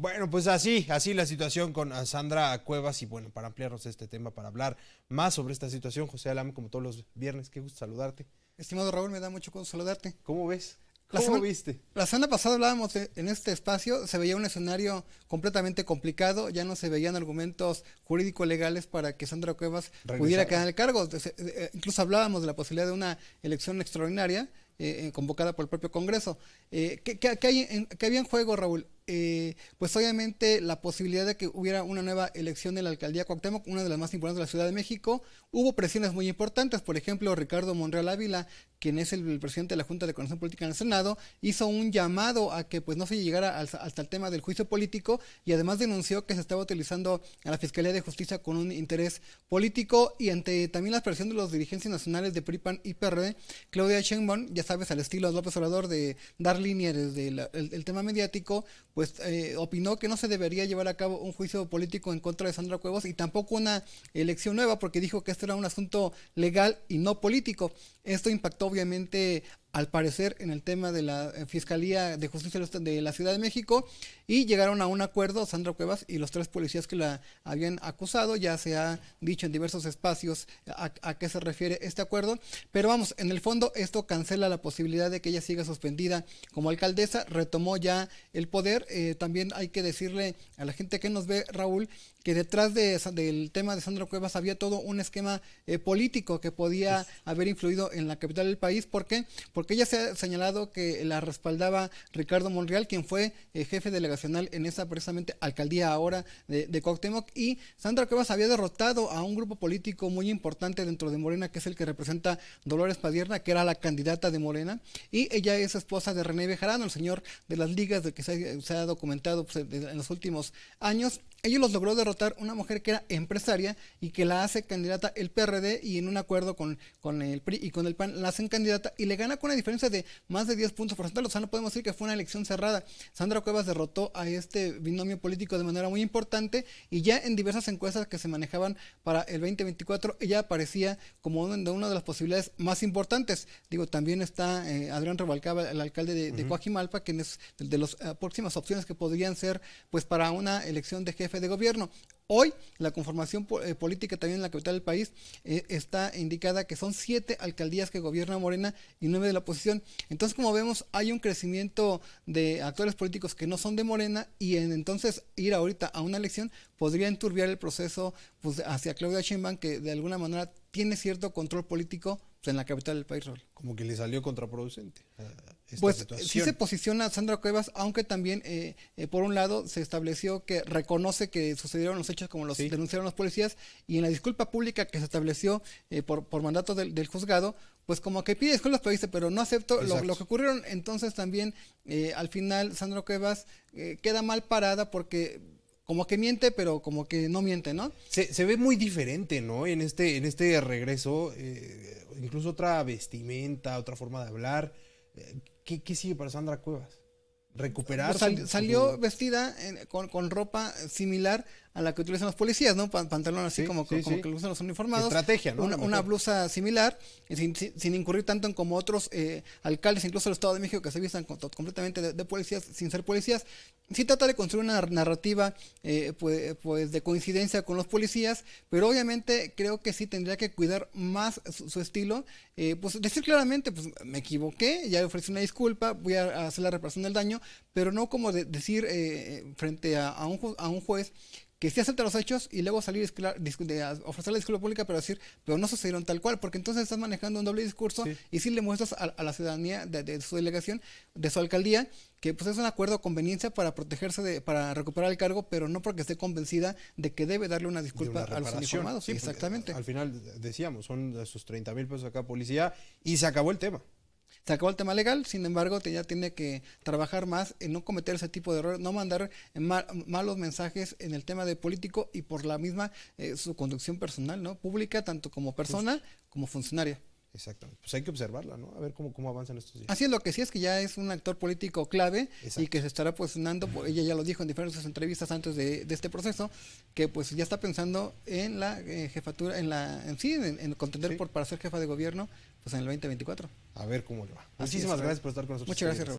Bueno, pues así, así la situación con Sandra Cuevas y bueno, para ampliarnos este tema, para hablar más sobre esta situación, José Alam, como todos los viernes, qué gusto saludarte. Estimado Raúl, me da mucho gusto saludarte. ¿Cómo ves? ¿Cómo la viste? La semana pasada hablábamos en este espacio, se veía un escenario completamente complicado, ya no se veían argumentos jurídico-legales para que Sandra Cuevas pudiera quedar en el cargo. Eh, eh, incluso hablábamos de la posibilidad de una elección extraordinaria eh, eh, convocada por el propio Congreso. Eh, ¿qué, qué, hay en, ¿qué, había en juego, Raúl? Eh, pues obviamente la posibilidad de que hubiera una nueva elección de la alcaldía Cuauhtémoc, una de las más importantes de la Ciudad de México. Hubo presiones muy importantes, por ejemplo, Ricardo Monreal Ávila, quien es el, presidente de la Junta de Coordinación Política en el Senado, hizo un llamado a que pues no se llegara hasta el tema del juicio político y además denunció que se estaba utilizando a la Fiscalía de Justicia con un interés político y ante también la presión de los dirigentes nacionales de PRIPAN y PRD, Claudia Sheinbaum ya sabes, al estilo López Obrador de dar línea desde el, tema mediático, pues eh, opinó que no se debería llevar a cabo un juicio político en contra de Sandra Cuevas y tampoco una elección nueva porque dijo que esto era un asunto legal y no político. Esto impactó obviamente al parecer en el tema de la eh, Fiscalía de Justicia de la Ciudad de México y llegaron a un acuerdo Sandra Cuevas y los tres policías que la habían acusado, ya se ha dicho en diversos espacios eh, a, qué se refiere este acuerdo, pero vamos, en el fondo esto cancela la posibilidad de que ella siga suspendida como alcaldesa, retomó ya el poder, eh, también hay que decirle a la gente que nos ve, Raúl, que detrás de, del tema de Sandra Cuevas había todo un esquema eh, político que podía haber influido en la capital del país. ¿Por qué? Porque ella se ha señalado que la respaldaba Ricardo Monreal, quien fue eh, jefe delegacional en esa precisamente alcaldía ahora de, de Y Sandra Cuevas había derrotado a un grupo político muy importante dentro de Morena, que es el que representa Dolores Padierna, que era la candidata de Morena. Y ella es esposa de René Bejarano, el señor de las ligas de que se, ha documentado pues, en los últimos años. Ella los logró derrotar una mujer que era empresaria y que la hace candidata el PRD y en un acuerdo con, con el PRI y con el PAN la hacen candidata y le gana con una diferencia de más de 10 puntos porcentuales. O sea, no podemos decir que fue una elección cerrada. Sandra Cuevas derrotó a este binomio político de manera muy importante y ya en diversas encuestas que se manejaban para el 2024 ella aparecía como una de las posibilidades más importantes. Digo, también está eh, Adrián Rebalcaba, el alcalde de, Coajimalpa, quien es de las eh, próximas opciones que podrían ser pues para una elección de jefe de gobierno. Hoy la conformación eh, política también en la capital del país eh, está indicada que son siete alcaldías que gobierna Morena y nueve de la oposición. Entonces, como vemos, hay un crecimiento de actores políticos que no son de Morena y entonces ir ahorita a una elección podría enturbiar el proceso pues, hacia Claudia Sheinbaum, que de alguna manera tiene cierto control político pues, en la capital del país. Como que le salió contraproducente. Ah, pues sí se posiciona Sandra Cuevas, aunque también, eh, eh, por un lado, se estableció que reconoce que sucedieron los hechos como los denunciaron los policías, y en la disculpa pública que se estableció eh, por, mandato del, juzgado, pues como que pide disculpas, pero dice, pero no acepto lo, que ocurrieron. Entonces también, al final, Sandra Cuevas queda mal parada porque como que miente, pero como que no miente, ¿no? Se, ve muy diferente, ¿no? En este, en este regreso, incluso otra vestimenta, otra forma de hablar. ¿Qué, qué sigue para Sandra Cuevas? Recuperar. Pues salió vestida con, con ropa similar a la que utilizan los policías, ¿no? Pantalón así como, que lo usan los uniformados. Estrategia, ¿no? Una, blusa similar, eh, sin, incurrir tanto en como otros eh, alcaldes, incluso el Estado de México, que se vistan completamente de, policías sin ser policías. Sí trata de construir una narrativa eh, pues, de coincidencia con los policías, pero obviamente creo que sí tendría que cuidar más su, estilo. pues decir claramente, pues me equivoqué, ya ofrecí una disculpa, voy a hacer la reparación del daño, pero no como de, decir frente a, un, a un juez que sí acepta los hechos y luego salir a ofrecer la disculpa pública, pero decir, pero no sucedieron tal cual, porque entonces estás manejando un doble discurso y sí le muestras a, la ciudadanía de, su delegación, de su alcaldía, que pues es un acuerdo de conveniencia para protegerse, para recuperar el cargo, pero no porque esté convencida de que debe darle una disculpa a los exactamente. Al final decíamos, son sus 30 mil pesos acá policía y se acabó el tema. Se acabó el tema legal, sin embargo, ya tiene que trabajar más en no cometer ese tipo de errores, no mandar malos mensajes en el tema de político y por la misma eh, su conducción personal, ¿no? Pública, tanto como persona pues como funcionaria. Exactamente. Pues hay que observarla, ¿no? A ver cómo, cómo avanzan estos días. Así es, lo que sí es que ya es un actor político clave y que se estará posicionando, ella ya lo dijo en diferentes entrevistas antes de, este proceso, que pues ya está pensando en la eh, jefatura, en la, en sí, en, contender por para ser jefa de gobierno, pues en el 2024. A ver cómo le va. Así Muchísimas gracias por estar con nosotros. Muchas gracias,